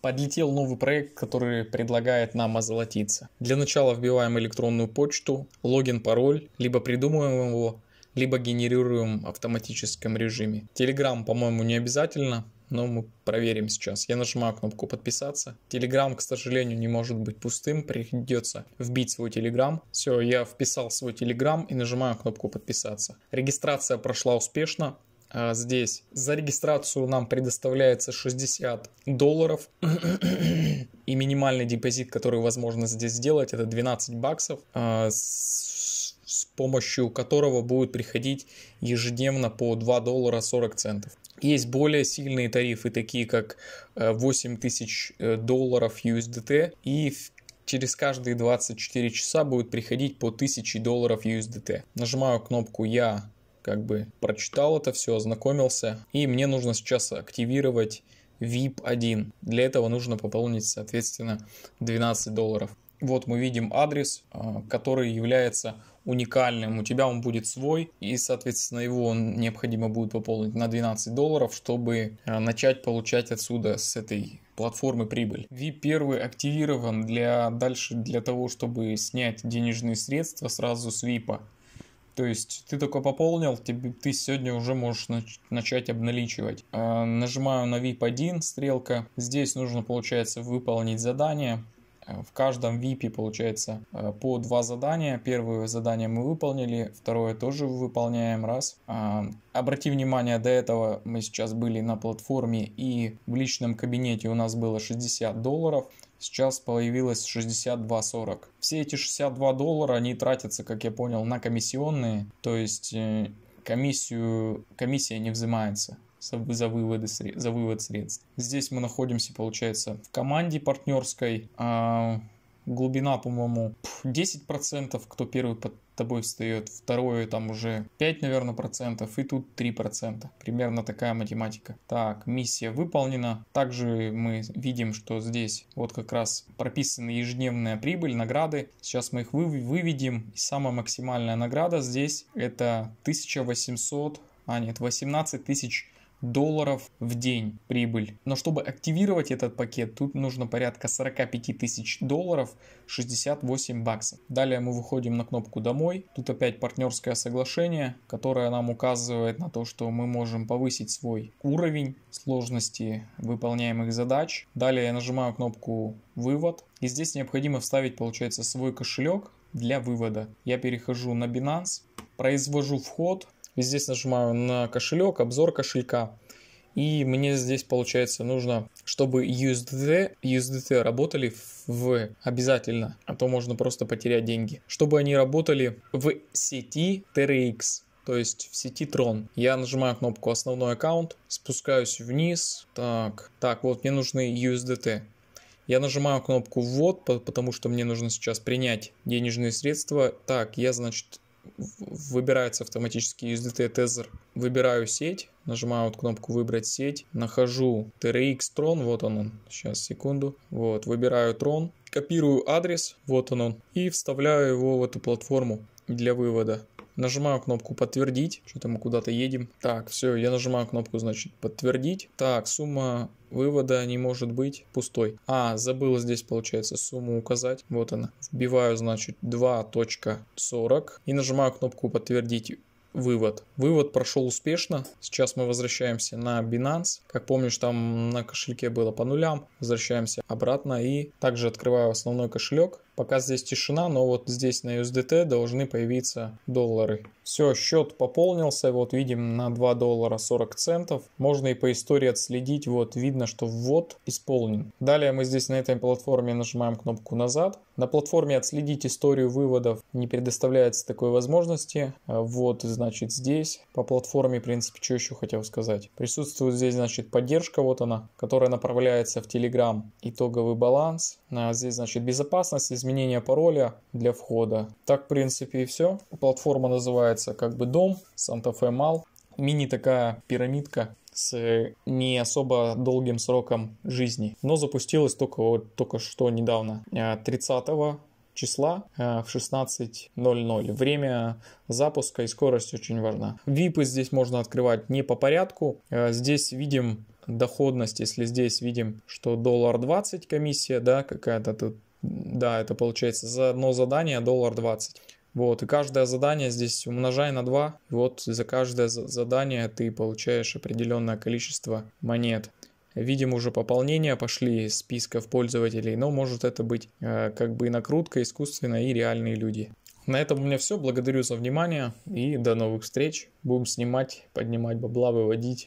Подлетел новый проект, который предлагает нам озолотиться. Для начала вбиваем электронную почту, логин, пароль, либо придумываем его, либо генерируем в автоматическом режиме. Телеграм, по-моему, не обязательно, но мы проверим сейчас. Я нажимаю кнопку подписаться. Телеграм, к сожалению, не может быть пустым, придется вбить свой телеграм. Все, я вписал свой телеграм и нажимаю кнопку подписаться. Регистрация прошла успешно. А, здесь. За регистрацию нам предоставляется 60 долларов. И минимальный депозит, который возможно здесь сделать, это 12 баксов, а, с, помощью которого будет приходить ежедневно по 2 доллара 40 центов. Есть более сильные тарифы, такие как 8000 э, э, долларов USDT и через каждые 24 часа будет приходить по 1000 долларов USDT. Нажимаю кнопку «Я как бы прочитал это все, ознакомился, и мне нужно сейчас активировать VIP-1. Для этого нужно пополнить, соответственно, 12 долларов. Вот мы видим адрес, а, который является уникальным. У тебя он будет свой, и, соответственно, его он необходимо будет пополнить на 12 долларов, чтобы а, начать получать отсюда с этой платформы прибыль. vip первый активирован для дальше для того, чтобы снять денежные средства сразу с VIP. То есть ты только пополнил, тебе, ты сегодня уже можешь начать обналичивать. А, нажимаю на VIP1 стрелка. Здесь нужно, получается, выполнить задание. Э, в каждом VIP получается э, по два задания. Первое задание мы выполнили, второе тоже выполняем раз. А, обрати внимание, до этого мы сейчас были на платформе и в личном кабинете у нас было 60 долларов. Сейчас появилось 62.40. Все эти 62 доллара, они тратятся, как я понял, на комиссионные, то есть э, комиссию, комиссия не взимается за, выводы, за вывод средств. Здесь мы находимся, получается, в команде партнерской. А глубина, по-моему, 10%, кто первый под тобой встает, второе там уже 5, наверное, процентов, и тут 3 процента. Примерно такая математика. Так, миссия выполнена. Также мы видим, что здесь вот как раз прописана ежедневная прибыль, награды. Сейчас мы их вы выведем. И самая максимальная награда здесь это 1800, а нет, 18 тысяч долларов в день прибыль. Но чтобы активировать этот пакет, тут нужно порядка 45 тысяч долларов, 68 баксов. Далее мы выходим на кнопку «Домой». Тут опять партнерское соглашение, которое нам указывает на то, что мы можем повысить свой уровень сложности выполняемых задач. Далее я нажимаю кнопку «Вывод». И здесь необходимо вставить, получается, свой кошелек для вывода. Я перехожу на Binance, произвожу вход, здесь нажимаю на кошелек, обзор кошелька. И мне здесь, получается, нужно, чтобы USDT, USDT работали в обязательно, а то можно просто потерять деньги. Чтобы они работали в сети TRX, то есть в сети Tron. Я нажимаю кнопку «Основной аккаунт», спускаюсь вниз. Так, так, вот мне нужны USDT. Я нажимаю кнопку «Ввод», потому что мне нужно сейчас принять денежные средства. Так, я, значит, выбирается автоматически USDT тезер. Выбираю сеть, нажимаю вот кнопку «Выбрать сеть», нахожу TRX Tron, вот он он, сейчас, секунду. Вот, выбираю Tron, копирую адрес, вот он он, и вставляю его в эту платформу для вывода. Нажимаю кнопку подтвердить. Что-то мы куда-то едем. Так, все, я нажимаю кнопку, значит, подтвердить. Так, сумма вывода не может быть пустой. А, забыл здесь, получается, сумму указать. Вот она. Вбиваю, значит, 2.40 и нажимаю кнопку подтвердить вывод. Вывод прошел успешно. Сейчас мы возвращаемся на Binance. Как помнишь, там на кошельке было по нулям. Возвращаемся обратно и также открываю основной кошелек. Пока здесь тишина, но вот здесь на USDT должны появиться доллары. Все, счет пополнился, вот видим на 2 доллара 40 центов. Можно и по истории отследить, вот видно, что ввод исполнен. Далее мы здесь на этой платформе нажимаем кнопку назад. На платформе отследить историю выводов не предоставляется такой возможности. А вот, значит, здесь по платформе, в принципе, что еще хотел сказать. Присутствует здесь, значит, поддержка, вот она, которая направляется в Telegram. Итоговый баланс, а, здесь, значит, безопасность, изменение пароля для входа. Так, в принципе, и все. Платформа называется как бы дом, Santa Fe Mall. Мини такая пирамидка с э, не особо долгим сроком жизни. Но запустилась только, вот, только что недавно, 30 а, числа а, в 16.00. Время запуска и скорость очень важна. Випы здесь можно открывать не по порядку. Здесь видим доходность, если здесь видим, что доллар 20 комиссия, да, какая-то тут, да, это получается за одно задание а доллар 20. Вот, и каждое задание здесь умножай на 2, вот за каждое задание ты получаешь определенное количество монет. Видим уже пополнения пошли из списков пользователей, но может это быть э, как бы и накрутка искусственная и реальные люди. На этом у меня все. Благодарю за внимание и до новых встреч. Будем снимать, поднимать бабла, выводить.